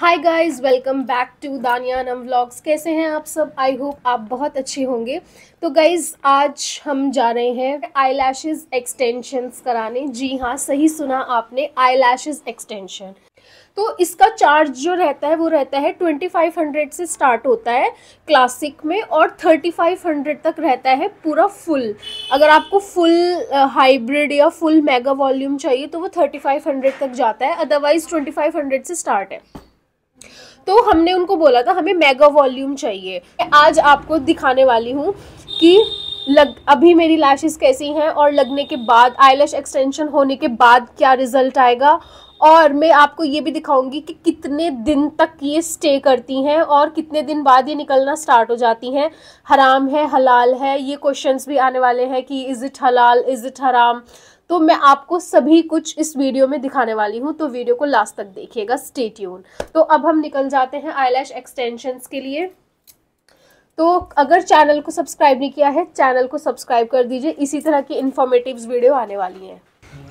Hi guys welcome back to नम vlogs कैसे हैं आप सब आई होप आप बहुत अच्छे होंगे तो गाइस आज हम जा रहे हैं आई एक्सटेंशंस कराने जी हाँ सही सुना आपने आई एक्सटेंशन तो इसका चार्ज जो रहता है वो रहता है ट्वेंटी फाइव हंड्रेड से स्टार्ट होता है क्लासिक में और थर्टी फाइव हंड्रेड तक रहता है पूरा फुल अगर आपको फुल हाइब्रिड या फुल मेगा वॉल्यूम चाहिए तो वो थर्टी फाइव हंड्रेड तक जाता है अदरवाइज़ ट्वेंटी फाइव हंड्रेड से स्टार्ट है तो हमने उनको बोला था हमें मेगा वॉल्यूम चाहिए आज आपको दिखाने वाली हूँ कि लग अभी मेरी लैशेस कैसी हैं और लगने के बाद आईलैश एक्सटेंशन होने के बाद क्या रिजल्ट आएगा और मैं आपको ये भी दिखाऊंगी कि कितने दिन तक ये स्टे करती हैं और कितने दिन बाद ये निकलना स्टार्ट हो जाती हैं हराम है हलाल है ये क्वेश्चंस भी आने वाले हैं कि इज़ इट हलाल इज़ इट हराम तो मैं आपको सभी कुछ इस वीडियो में दिखाने वाली हूँ तो वीडियो को लास्ट तक देखिएगा स्टेट्यून तो अब हम निकल जाते हैं आई एक्सटेंशन के लिए तो अगर चैनल को सब्सक्राइब नहीं किया है चैनल को सब्सक्राइब कर दीजिए इसी तरह की इन्फॉर्मेटिव वीडियो आने वाली है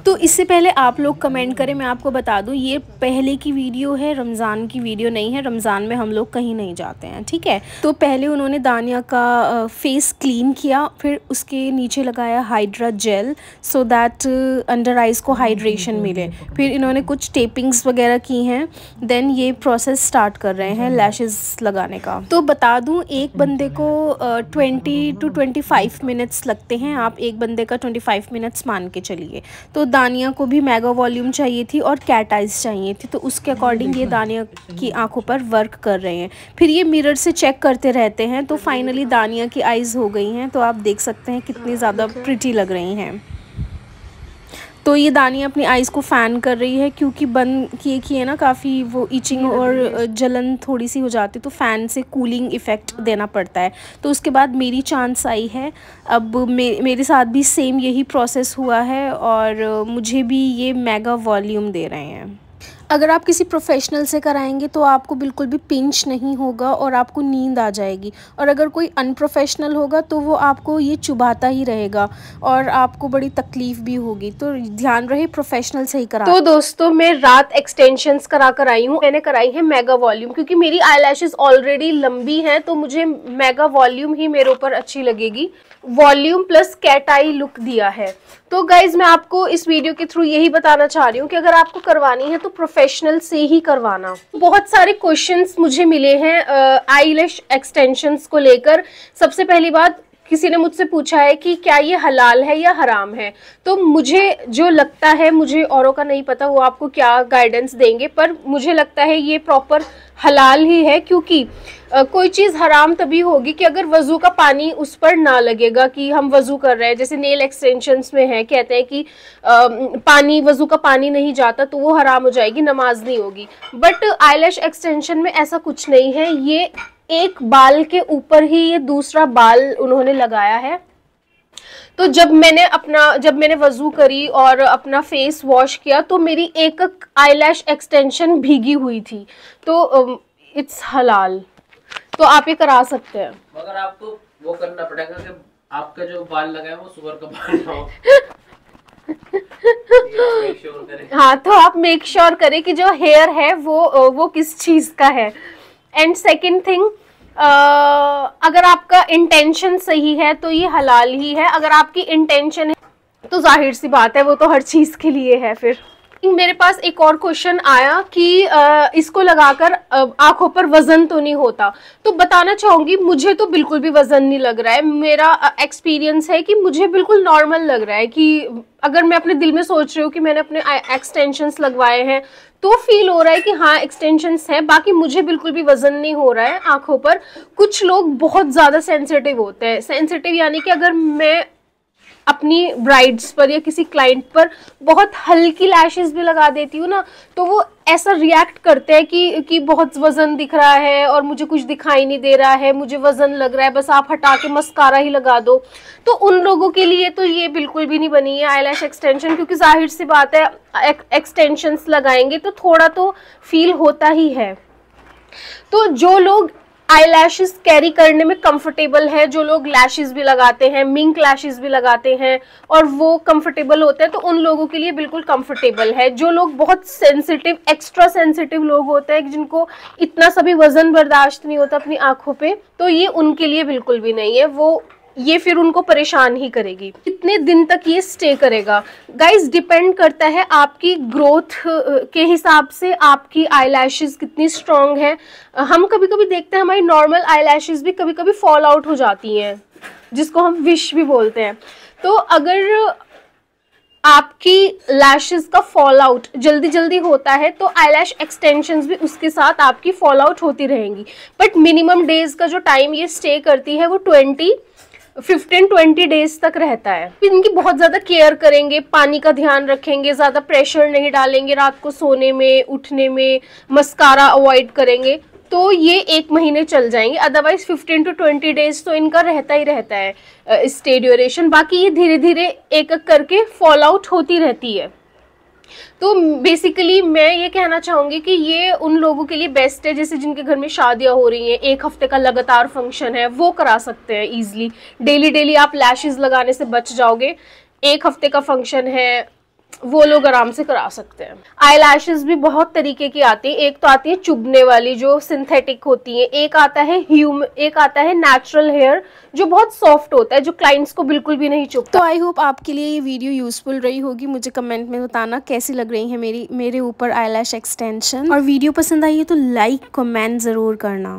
तो इससे पहले आप लोग कमेंट करें मैं आपको बता दूं ये पहले की वीडियो है रमज़ान की वीडियो नहीं है रमज़ान में हम लोग कहीं नहीं जाते हैं ठीक है तो पहले उन्होंने दानिया का फेस क्लीन किया फिर उसके नीचे लगाया hydra gel so that under eyes को हाइड्रेशन हम्म, मिले हम्म, हम्म। फिर इन्होंने कुछ टेपिंग्स वगैरह की हैं देन ये प्रोसेस स्टार्ट कर रहे हैं लैशेज़ लगाने का तो बता दूँ एक बंदे को ट्वेंटी टू ट्वेंटी मिनट्स लगते हैं आप एक बंदे का ट्वेंटी मिनट्स मान के चलिए तो दानिया को भी मेगा वॉल्यूम चाहिए थी और कैट आइज चाहिए थी तो उसके अकॉर्डिंग ये दानिया की आंखों पर वर्क कर रहे हैं फिर ये मिरर से चेक करते रहते हैं तो फाइनली दानिया की आइज़ हो गई हैं तो आप देख सकते हैं कितनी ज़्यादा प्रिटी लग रही हैं तो ये दानी अपनी आइज़ को फ़ैन कर रही है क्योंकि बंद किए किए ना काफ़ी वो इचिंग और जलन थोड़ी सी हो जाती तो फ़ैन से कूलिंग इफ़ेक्ट देना पड़ता है तो उसके बाद मेरी चांस आई है अब मे मेरे साथ भी सेम यही प्रोसेस हुआ है और मुझे भी ये मेगा वॉल्यूम दे रहे हैं अगर आप किसी प्रोफेशनल से कराएंगे तो आपको बिल्कुल भी पिंच नहीं होगा और आपको नींद आ जाएगी और अगर कोई अनप्रोफेशनल होगा तो वो आपको ये चुभाता ही रहेगा और आपको बड़ी तकलीफ़ भी होगी तो ध्यान रहे प्रोफेशनल से ही करा तो दोस्तों मैं रात एक्सटेंशन करा कर आई हूँ मैंने कराई है मेगा वॉल्यूम क्योंकि मेरी आई ऑलरेडी लंबी है तो मुझे मेगा वॉल्यूम ही मेरे ऊपर अच्छी लगेगी वॉल्यूम प्लस कैटाई लुक दिया है तो गाइज मैं आपको इस वीडियो के थ्रू यही बताना चाह रही हूँ कि अगर आपको करवानी है तो प्रोफेशनल से ही करवाना बहुत सारे क्वेश्चंस मुझे मिले हैं आई लैश एक्सटेंशंस को लेकर सबसे पहली बात किसी ने मुझसे पूछा है कि क्या ये हलाल है या हराम है तो मुझे जो लगता है मुझे औरों का नहीं पता वो आपको क्या गाइडेंस देंगे पर मुझे लगता है ये प्रॉपर हलाल ही है क्योंकि कोई चीज़ हराम तभी होगी कि अगर वज़ू का पानी उस पर ना लगेगा कि हम वज़ू कर रहे हैं जैसे नेल एक्सटेंशन में है कहते हैं कि आ, पानी वज़ू का पानी नहीं जाता तो वो हराम हो जाएगी नमाज नहीं होगी बट आईलैश एक्सटेंशन में ऐसा कुछ नहीं है ये एक बाल के ऊपर ही ये दूसरा बाल उन्होंने लगाया है तो जब मैंने अपना जब मैंने वजू करी और अपना फेस वॉश किया तो मेरी एक आईलैश एक्सटेंशन भीगी हुई थी तो इट्स um, हलाल तो आप ये करा सकते हैं मगर आपको वो करना पड़ेगा कि आपका जो बाल लगा है वो सुबह का बाल हो हाँ तो आप मेक श्योर sure करें कि जो हेयर है वो वो किस चीज़ का है एंड सेकेंड थिंग अगर आपका इंटेंशन सही है तो ये हलाल ही है अगर आपकी इंटेंशन है तो जाहिर सी बात है वो तो हर चीज़ के लिए है फिर मेरे पास एक और क्वेश्चन आया कि आ, इसको लगाकर आंखों पर वजन तो नहीं होता तो बताना चाहूंगी मुझे तो बिल्कुल भी वजन नहीं लग रहा है मेरा एक्सपीरियंस है कि मुझे बिल्कुल नॉर्मल लग रहा है कि अगर मैं अपने दिल में सोच रही हूँ कि मैंने अपने एक्सटेंशंस लगवाए हैं तो फील हो रहा है कि हाँ एक्सटेंशंस हैं बाकी मुझे बिल्कुल भी वजन नहीं हो रहा है आंखों पर कुछ लोग बहुत ज़्यादा सेंसिटिव होते हैं सेंसिटिव यानी कि अगर मैं अपनी ब्राइड्स पर या किसी क्लाइंट पर बहुत हल्की लैशेस भी लगा देती हूँ ना तो वो ऐसा रिएक्ट करते हैं कि कि बहुत वज़न दिख रहा है और मुझे कुछ दिखाई नहीं दे रहा है मुझे वज़न लग रहा है बस आप हटा के मस्कारा ही लगा दो तो उन लोगों के लिए तो ये बिल्कुल भी नहीं बनी है आई एक्सटेंशन क्योंकि जाहिर सी बात है एक्सटेंशन लगाएंगे तो थोड़ा तो फील होता ही है तो जो लोग आई लैशेज कैरी करने में कंफर्टेबल है जो लोग लैशेज भी लगाते हैं मिंक लैशेज भी लगाते हैं और वो कंफर्टेबल होते हैं तो उन लोगों के लिए बिल्कुल कंफर्टेबल है जो लोग बहुत सेंसिटिव एक्स्ट्रा सेंसिटिव लोग होते हैं जिनको इतना सभी वजन बर्दाश्त नहीं होता अपनी आंखों पे तो ये उनके लिए बिल्कुल भी नहीं है वो ये फिर उनको परेशान ही करेगी कितने दिन तक ये स्टे करेगा गाइज डिपेंड करता है आपकी ग्रोथ के हिसाब से आपकी आई कितनी स्ट्रांग है हम कभी कभी देखते हैं हमारी नॉर्मल आई भी कभी कभी फॉल आउट हो जाती हैं जिसको हम विश भी बोलते हैं तो अगर आपकी लैशेस का फॉल आउट जल्दी जल्दी होता है तो आई लैश एक्सटेंशन भी उसके साथ आपकी फॉल आउट होती रहेंगी बट मिनिमम डेज का जो टाइम ये स्टे करती है वो ट्वेंटी फिफ्टीन ट्वेंटी डेज तक रहता है इनकी बहुत ज़्यादा केयर करेंगे पानी का ध्यान रखेंगे ज़्यादा प्रेशर नहीं डालेंगे रात को सोने में उठने में मस्कारा अवॉइड करेंगे तो ये एक महीने चल जाएंगे अदरवाइज 15 टू 20 डेज तो इनका रहता ही रहता है स्टे ड्यूरेशन बाकी ये धीरे धीरे एक एक करके फॉल आउट होती रहती है तो बेसिकली मैं ये कहना चाहूंगी कि ये उन लोगों के लिए बेस्ट है जैसे जिनके घर में शादियां हो रही हैं एक हफ्ते का लगातार फंक्शन है वो करा सकते हैं इजिली डेली डेली आप लैशेज़ लगाने से बच जाओगे एक हफ्ते का फंक्शन है वो लोग आराम से करा सकते हैं आई भी बहुत तरीके की आती है एक तो आती है चुभने वाली जो सिंथेटिक होती है एक आता है ह्यूम एक आता है नेचुरल हेयर जो बहुत सॉफ्ट होता है जो क्लाइंट्स को बिल्कुल भी नहीं चुभता तो आई होप आपके लिए ये वीडियो यूजफुल रही होगी मुझे कमेंट में बताना कैसी लग रही है मेरी मेरे ऊपर आई एक्सटेंशन और वीडियो पसंद आई है तो लाइक कमेंट ज़रूर करना